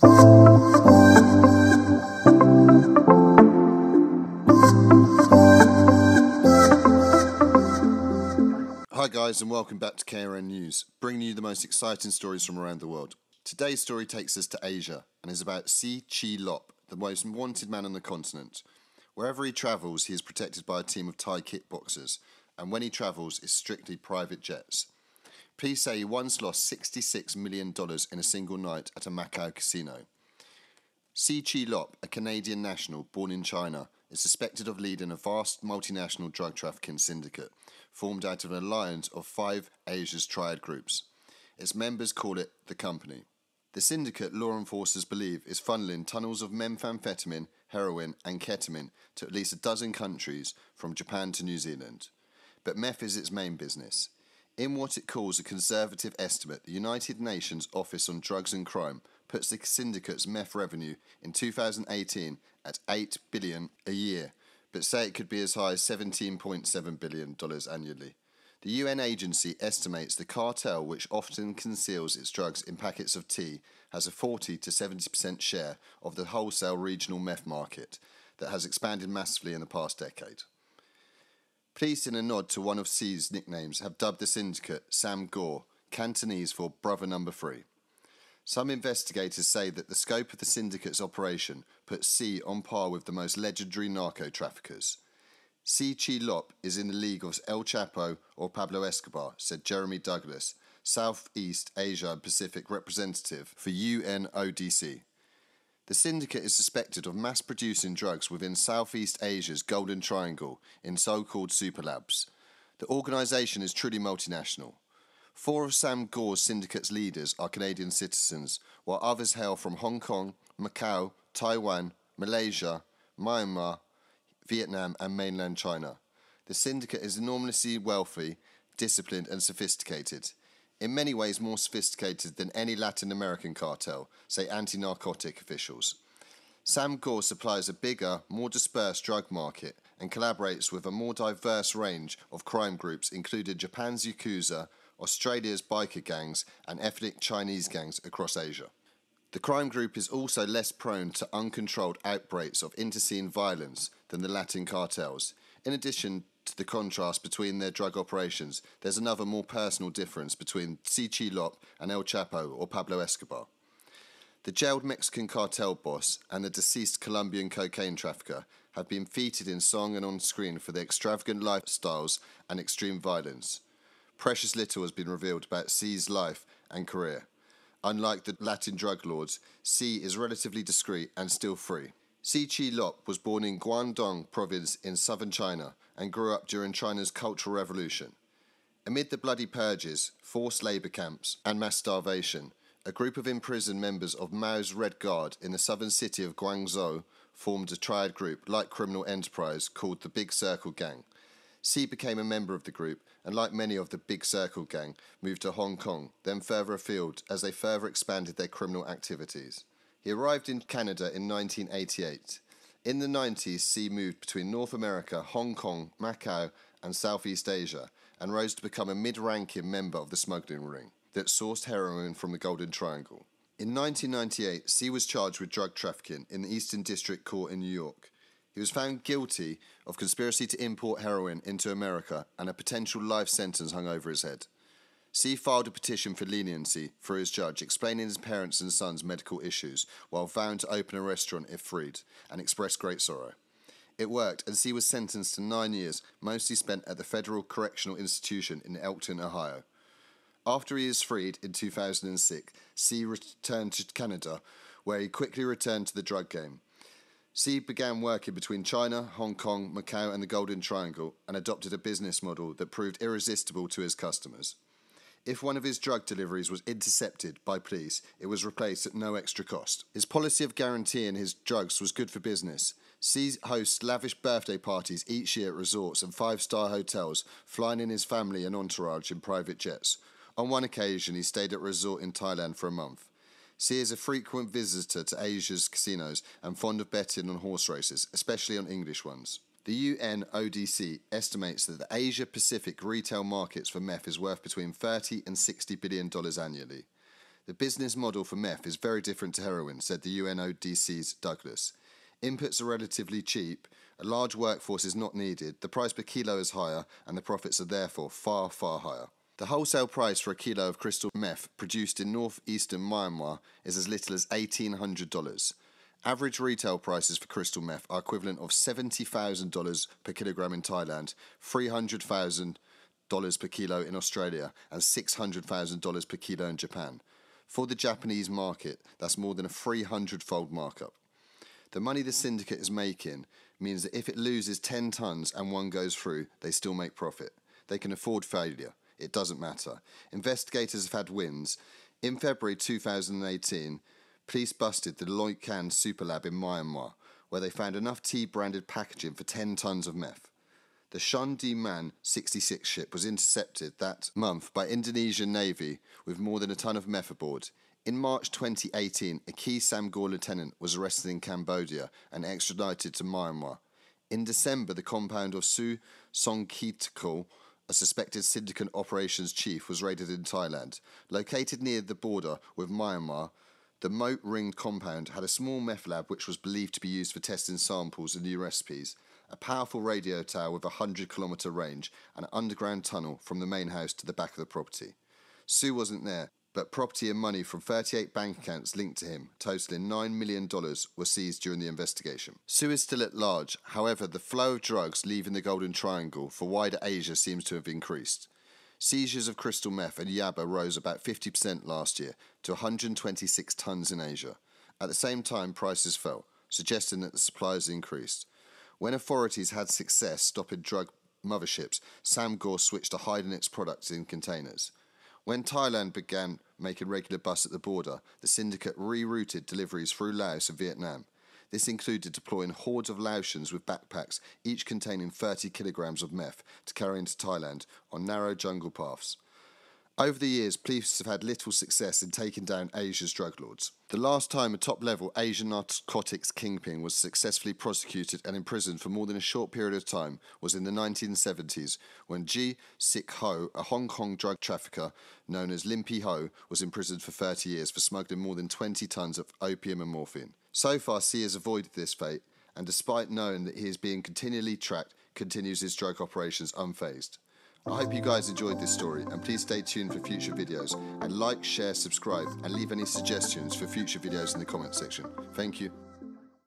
Hi, guys, and welcome back to KRN News, bringing you the most exciting stories from around the world. Today's story takes us to Asia and is about Si Chi Lop, the most wanted man on the continent. Wherever he travels, he is protected by a team of Thai kickboxers, and when he travels, it's strictly private jets. Pisei once lost $66 million in a single night at a Macau casino. Si Chi Lop, a Canadian national born in China, is suspected of leading a vast multinational drug trafficking syndicate formed out of an alliance of five Asia's triad groups. Its members call it the company. The syndicate, law enforcers believe, is funneling tunnels of methamphetamine, heroin, and ketamine to at least a dozen countries from Japan to New Zealand. But meth is its main business. In what it calls a conservative estimate, the United Nations Office on Drugs and Crime puts the syndicate's meth revenue in 2018 at 8 billion a year, but say it could be as high as 17.7 billion dollars annually. The UN agency estimates the cartel, which often conceals its drugs in packets of tea, has a 40 to 70% share of the wholesale regional meth market that has expanded massively in the past decade. Police, in a nod to one of C's nicknames, have dubbed the syndicate Sam Gore, Cantonese for Brother Number Three. Some investigators say that the scope of the syndicate's operation puts C on par with the most legendary narco traffickers. C. Chi Lop is in the league of El Chapo or Pablo Escobar, said Jeremy Douglas, Southeast Asia Pacific representative for UNODC. The syndicate is suspected of mass producing drugs within Southeast Asia's Golden Triangle in so called superlabs. The organisation is truly multinational. Four of Sam Gore's syndicate's leaders are Canadian citizens, while others hail from Hong Kong, Macau, Taiwan, Malaysia, Myanmar, Vietnam, and mainland China. The syndicate is enormously wealthy, disciplined, and sophisticated in many ways more sophisticated than any Latin American cartel, say anti narcotic officials. SAMCOR supplies a bigger, more dispersed drug market and collaborates with a more diverse range of crime groups, including Japan's Yakuza, Australia's biker gangs, and ethnic Chinese gangs across Asia. The crime group is also less prone to uncontrolled outbreaks of intestine violence than the Latin cartels, in addition to the contrast between their drug operations, there's another more personal difference between Cichi Lop and El Chapo or Pablo Escobar. The jailed Mexican cartel boss and the deceased Colombian cocaine trafficker have been featured in song and on screen for their extravagant lifestyles and extreme violence. Precious little has been revealed about C's life and career. Unlike the Latin drug lords, C is relatively discreet and still free. Si Chi Lop was born in Guangdong province in southern China and grew up during China's Cultural Revolution. Amid the bloody purges, forced labour camps, and mass starvation, a group of imprisoned members of Mao's Red Guard in the southern city of Guangzhou formed a triad group like criminal enterprise called the Big Circle Gang. Xi became a member of the group and, like many of the Big Circle Gang, moved to Hong Kong, then further afield as they further expanded their criminal activities. He arrived in Canada in 1988. In the 90s, C moved between North America, Hong Kong, Macau, and Southeast Asia, and rose to become a mid ranking member of the smuggling ring that sourced heroin from the Golden Triangle. In 1998, C was charged with drug trafficking in the Eastern District Court in New York. He was found guilty of conspiracy to import heroin into America, and a potential life sentence hung over his head. C filed a petition for leniency for his judge, explaining his parents' and son's medical issues, while vowing to open a restaurant if freed, and expressed great sorrow. It worked, and C was sentenced to nine years, mostly spent at the Federal Correctional Institution in Elkton, Ohio. After he is freed in 2006, C returned to Canada, where he quickly returned to the drug game. C began working between China, Hong Kong, Macau, and the Golden Triangle and adopted a business model that proved irresistible to his customers. If one of his drug deliveries was intercepted by police, it was replaced at no extra cost. His policy of guaranteeing his drugs was good for business. Seas hosts lavish birthday parties each year at resorts and five star hotels, flying in his family and entourage in private jets. On one occasion, he stayed at a resort in Thailand for a month. C is a frequent visitor to Asia's casinos and fond of betting on horse races, especially on English ones. The UNODC estimates that the Asia Pacific retail markets for meth is worth between 30 and 60 billion dollars annually. The business model for meth is very different to heroin, said the UNODC's Douglas. Inputs are relatively cheap, a large workforce is not needed, the price per kilo is higher, and the profits are therefore far, far higher. The wholesale price for a kilo of crystal meth produced in northeastern Myanmar is as little as $1,800. Average retail prices for crystal meth are equivalent of $70,000 per kilogram in Thailand, $300,000 per kilo in Australia, and $600,000 per kilo in Japan. For the Japanese market, that's more than a 300 fold markup. The money the syndicate is making means that if it loses 10 tons and one goes through, they still make profit. They can afford failure. It doesn't matter. Investigators have had wins. In February 2018, police busted the Loik Can Super Lab in Myanmar, where they found enough tea branded packaging for 10 tons of meth. The Shandi Man 66 ship was intercepted that month by Indonesian Navy with more than a ton of meth aboard. In March 2018, a key Samgor lieutenant was arrested in Cambodia and extradited to Myanmar. In December, the compound of Su Songkitkul, a suspected syndicate operations chief, was raided in Thailand. Located near the border with Myanmar, the moat ringed compound had a small meth lab which was believed to be used for testing samples and new recipes, a powerful radio tower with a 100 kilometre range, and an underground tunnel from the main house to the back of the property. Sue wasn't there, but property and money from 38 bank accounts linked to him, totaling $9 million, were seized during the investigation. Sue is still at large, however, the flow of drugs leaving the Golden Triangle for wider Asia seems to have increased. Seizures of crystal meth and yaba rose about 50% last year to 126 tons in Asia. At the same time, prices fell, suggesting that the supplies increased. When authorities had success stopping drug motherships, Sam Gore switched to hiding its products in containers. When Thailand began making regular bus at the border, the syndicate rerouted deliveries through Laos and Vietnam. This included deploying hordes of Laotians with backpacks, each containing 30 kilograms of meth, to carry into Thailand on narrow jungle paths. Over the years, police have had little success in taking down Asia's drug lords. The last time a top level Asian narcotics kingpin was successfully prosecuted and imprisoned for more than a short period of time was in the 1970s when Ji Sik Ho, a Hong Kong drug trafficker known as Lim Ho, was imprisoned for 30 years for smuggling more than 20 tons of opium and morphine. So far, C has avoided this fate, and despite knowing that he is being continually tracked, continues his drug operations unfazed. I hope you guys enjoyed this story and please stay tuned for future videos and like, share, subscribe and leave any suggestions for future videos in the comment section. Thank you.